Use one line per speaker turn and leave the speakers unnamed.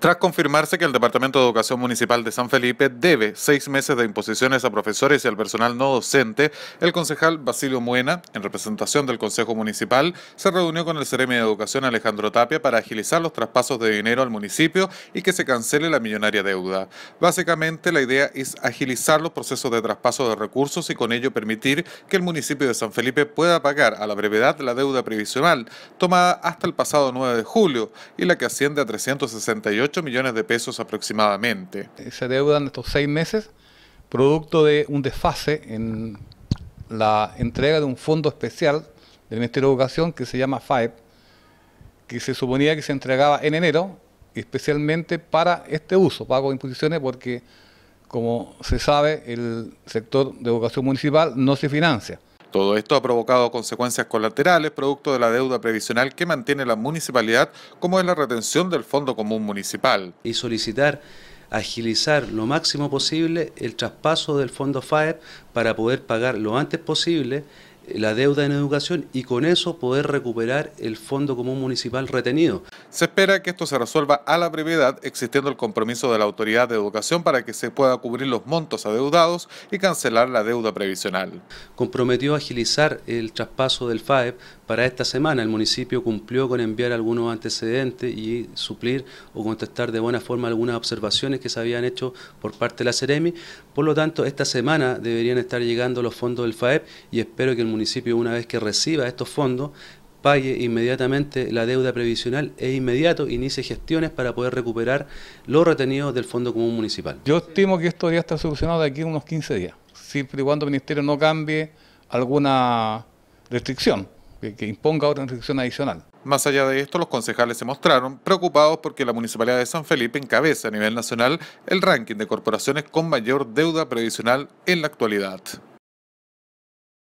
Tras confirmarse que el Departamento de Educación Municipal de San Felipe debe seis meses de imposiciones a profesores y al personal no docente, el concejal Basilio Muena, en representación del Consejo Municipal, se reunió con el Ceremi de Educación Alejandro Tapia para agilizar los traspasos de dinero al municipio y que se cancele la millonaria deuda. Básicamente, la idea es agilizar los procesos de traspaso de recursos y con ello permitir que el municipio de San Felipe pueda pagar a la brevedad la deuda previsional tomada hasta el pasado 9 de julio y la que asciende a 368 8 millones de pesos aproximadamente.
deuda en estos seis meses, producto de un desfase en la entrega de un fondo especial del Ministerio de Educación que se llama FAEP, que se suponía que se entregaba en enero, especialmente para este uso, pago de imposiciones, porque como se sabe, el sector de educación municipal no se financia.
Todo esto ha provocado consecuencias colaterales producto de la deuda previsional que mantiene la
municipalidad, como es la retención del Fondo Común Municipal. Y solicitar agilizar lo máximo posible el traspaso del Fondo FAER para poder pagar lo antes posible la deuda en educación y con eso poder recuperar el Fondo Común Municipal retenido. Se espera que esto se resuelva a la brevedad, existiendo el compromiso de la Autoridad de Educación para que se pueda cubrir los montos adeudados y cancelar la deuda previsional. Comprometió agilizar el traspaso del FAEP para esta semana. El municipio cumplió con enviar algunos antecedentes y suplir o contestar de buena forma algunas observaciones que se habían hecho por parte de la CEREMI. Por lo tanto, esta semana deberían estar llegando los fondos del FAEP y espero que el municipio municipio, una vez que reciba estos fondos, pague inmediatamente la deuda previsional e inmediato inicie gestiones para poder recuperar los retenidos del Fondo Común Municipal. Yo estimo que esto ya está solucionado de aquí a unos 15 días, siempre y cuando el Ministerio no cambie
alguna restricción, que imponga otra restricción adicional.
Más allá de esto, los concejales se mostraron preocupados porque la Municipalidad de San Felipe encabeza a nivel nacional el
ranking de corporaciones con mayor deuda previsional en la actualidad.